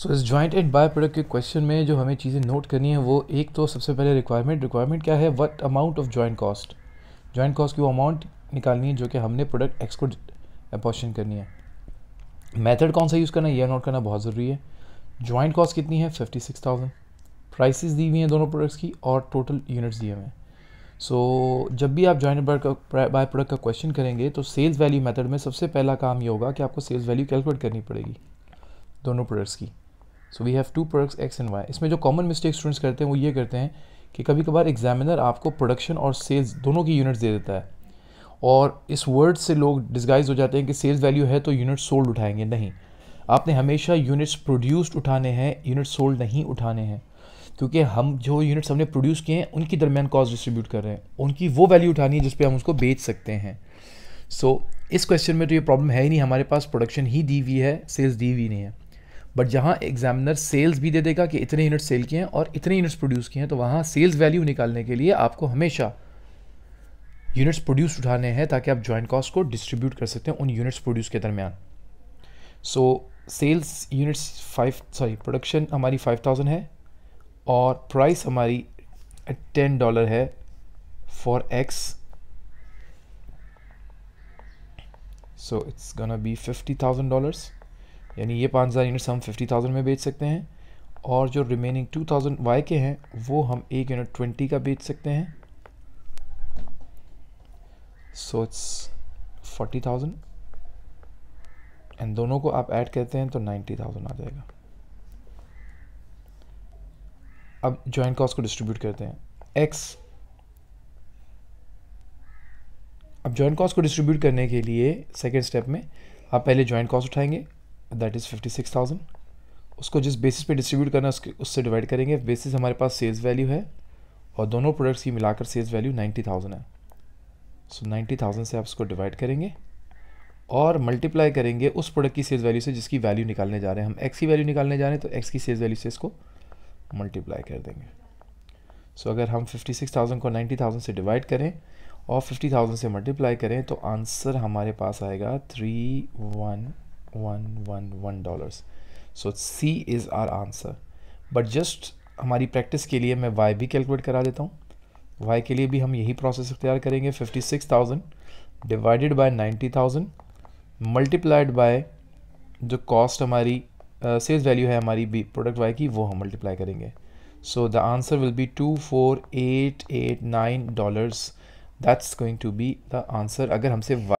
सो इस joint and by product के question में जो हमें चीज़ें नोट करनी है वो एक तो सबसे पहले रिक्वायरमेंट रिक्वायरमेंट क्या है what amount of joint cost joint cost की वो अमाउंट निकालनी है जो कि हमने प्रोडक्ट एक्स को अपॉर्शन करनी है मेथड कौन सा यूज़ करना है यह नोट करना बहुत ज़रूरी है जॉइंट कॉस्ट कितनी है फिफ्टी सिक्स थाउजेंड प्राइसिस दी हुई हैं दोनों प्रोडक्ट्स की और टोटल यूनिट्स दिए हुए हैं सो जब भी आप जॉइंट बाय प्रोडक्ट का क्वेश्चन करेंगे तो सेल्स वैल्यू मेथड में सबसे पहला काम ये होगा कि आपको सेल्स वैल्यू कैलकुलेट करनी पड़ेगी दोनों प्रोडक्ट्स की so we have two products X and Y इसमें जो कॉमन मिस्टेक स्टूडेंट्स करते हैं वो ये करते हैं कि कभी कभार एग्जामिनर आपको प्रोडक्शन और सेल्स दोनों की यूनिट्स दे देता है और इस वर्ड से लोग डिस्गाइज हो जाते हैं कि सेल्स वैल्यू है तो यूनिट सोल्ड उठाएंगे नहीं आपने हमेशा यूनिट्स प्रोड्यूस्ड उठाने हैं यूनिट सोल्ड नहीं उठाने हैं क्योंकि हम जो यूनिट्स हमने प्रोड्यूस किए हैं उनके दरमियान कॉस्ट डिस्ट्रीब्यूट कर रहे हैं उनकी वो वैल्यू उठानी है जिस पर हम उसको बेच सकते हैं सो so, इस क्वेश्चन में तो ये प्रॉब्लम है ही नहीं हमारे पास प्रोडक्शन ही दी हुई है सेल्स दी हुई नहीं है बट जहाँ एग्जामिनर सेल्स भी दे देगा कि इतने यूनिट सेल किए हैं और इतने यूनिट्स प्रोड्यूस किए हैं तो वहाँ सेल्स वैल्यू निकालने के लिए आपको हमेशा यूनिट्स प्रोड्यूस उठाने हैं ताकि आप जॉइंट कॉस्ट को डिस्ट्रीब्यूट कर सकते हैं उन यूनिट्स प्रोड्यूस के दरमियान so sales units five sorry production हमारी फाइव थाउजेंड है और प्राइस हमारी टेन डॉलर है for X so it's gonna be fifty thousand dollars यानी ये पाँच हज़ार यूनिट्स हम फिफ्टी थाउजेंड में बेच सकते हैं और जो रिमेनिंग टू थाउजेंड वाई के हैं वो हम एक यूनिट ट्वेंटी का बेच सकते हैं so it's forty thousand and दोनों को आप ऐड करते हैं तो नाइन्टी थाउजेंड आ जाएगा अब जॉइंट कॉस्ट को डिस्ट्रीब्यूट करते हैं एक्स अब जॉइंट कॉस्ट को डिस्ट्रीब्यूट करने के लिए सेकेंड स्टेप में आप पहले जॉइंट कॉस्ट उठाएंगे that is fifty six thousand उसको जिस बेसिस पे डिस्ट्रीब्यूट करना है उसके उससे डिवाइड करेंगे बेसिस हमारे पास सेल्स वैल्यू है और दोनों प्रोडक्ट्स की मिलाकर सेल्स वैल्यू नाइन्टी थाउजेंड है सो नाइन्टी थाउजेंड से आप उसको डिवाइड करेंगे और मल्टीप्लाई करेंगे उस प्रोडक्ट की सेल्स वैल्यू से जिसकी वैल्यू निकालने जा रहे हैं हम एक्स की वैल्यू निकालने जा रहे हैं तो एक्स की सेल्स वैल्यू से इसको मल्टीप्लाई कर देंगे सो so, अगर हम फिफ्टी सिक्स थाउजेंड को नाइन्टी थाउजेंड से डिवाइड करें और फिफ़्टी थाउजेंड से मल्टीप्लाई करें तो आंसर हमारे पास आएगा three one one one one dollars so C is our answer but just हमारी प्रैक्टिस के लिए मैं वाई भी कैलकुलेट करा देता हूँ वाई के लिए भी हम यही प्रोसेस इख्तियार करेंगे fifty six thousand divided by thousand multiplied by जो कॉस्ट हमारी सेल्स uh, वैल्यू है हमारी बी प्रोडक्ट वाई की वो हम मल्टीप्लाई करेंगे so the answer will be two four eight eight nine dollars that's going to be the answer अगर हमसे